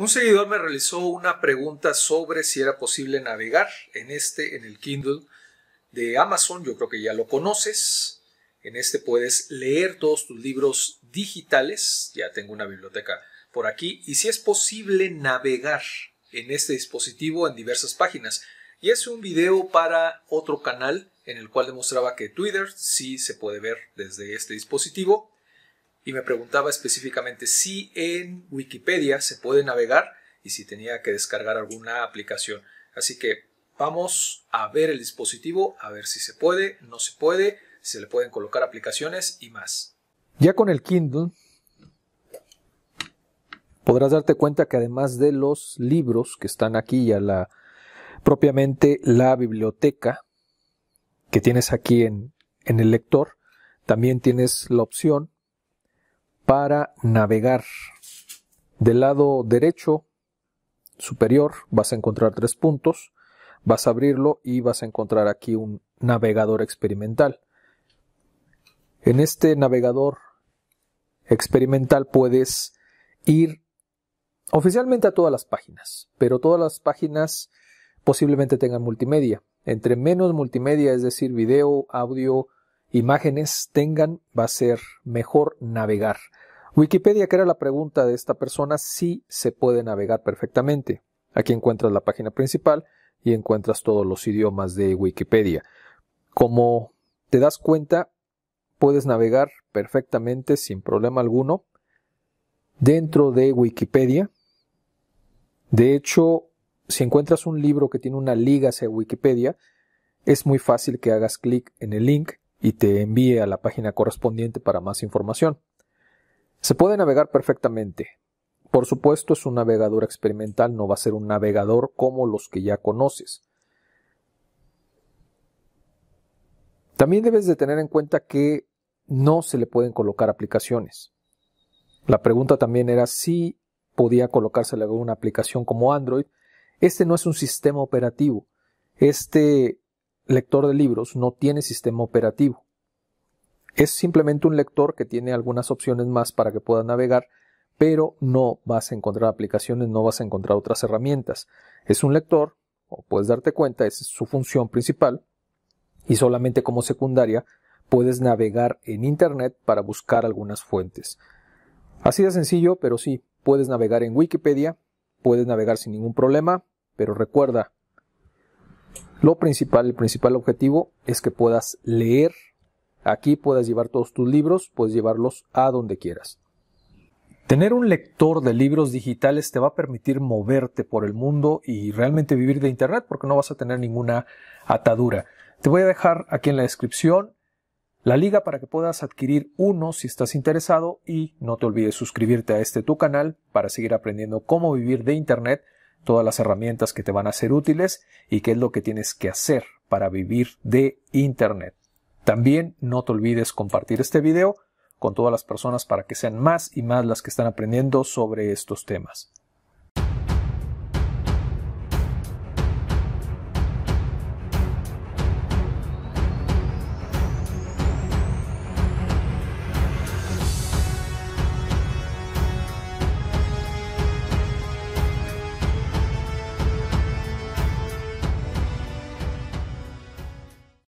Un seguidor me realizó una pregunta sobre si era posible navegar en este, en el Kindle de Amazon. Yo creo que ya lo conoces. En este puedes leer todos tus libros digitales. Ya tengo una biblioteca por aquí. Y si es posible navegar en este dispositivo en diversas páginas. Y es un video para otro canal en el cual demostraba que Twitter sí se puede ver desde este dispositivo y me preguntaba específicamente si en Wikipedia se puede navegar y si tenía que descargar alguna aplicación. Así que vamos a ver el dispositivo, a ver si se puede, no se puede, se le pueden colocar aplicaciones y más. Ya con el Kindle podrás darte cuenta que además de los libros que están aquí ya la propiamente la biblioteca que tienes aquí en, en el lector, también tienes la opción para navegar. Del lado derecho superior vas a encontrar tres puntos, vas a abrirlo y vas a encontrar aquí un navegador experimental. En este navegador experimental puedes ir oficialmente a todas las páginas, pero todas las páginas posiblemente tengan multimedia. Entre menos multimedia, es decir, video, audio, imágenes tengan, va a ser mejor navegar. Wikipedia, que era la pregunta de esta persona, sí se puede navegar perfectamente. Aquí encuentras la página principal y encuentras todos los idiomas de Wikipedia. Como te das cuenta, puedes navegar perfectamente sin problema alguno dentro de Wikipedia. De hecho, si encuentras un libro que tiene una liga hacia Wikipedia, es muy fácil que hagas clic en el link y te envíe a la página correspondiente para más información. Se puede navegar perfectamente. Por supuesto es un navegador experimental, no va a ser un navegador como los que ya conoces. También debes de tener en cuenta que no se le pueden colocar aplicaciones. La pregunta también era si podía colocársele alguna aplicación como Android. Este no es un sistema operativo. Este lector de libros no tiene sistema operativo. Es simplemente un lector que tiene algunas opciones más para que pueda navegar, pero no vas a encontrar aplicaciones, no vas a encontrar otras herramientas. Es un lector, o puedes darte cuenta, es su función principal, y solamente como secundaria puedes navegar en Internet para buscar algunas fuentes. Así de sencillo, pero sí, puedes navegar en Wikipedia, puedes navegar sin ningún problema, pero recuerda, lo principal, el principal objetivo es que puedas leer. Aquí puedas llevar todos tus libros, puedes llevarlos a donde quieras. Tener un lector de libros digitales te va a permitir moverte por el mundo y realmente vivir de Internet porque no vas a tener ninguna atadura. Te voy a dejar aquí en la descripción la liga para que puedas adquirir uno si estás interesado y no te olvides suscribirte a este tu canal para seguir aprendiendo cómo vivir de Internet todas las herramientas que te van a ser útiles y qué es lo que tienes que hacer para vivir de Internet. También no te olvides compartir este video con todas las personas para que sean más y más las que están aprendiendo sobre estos temas.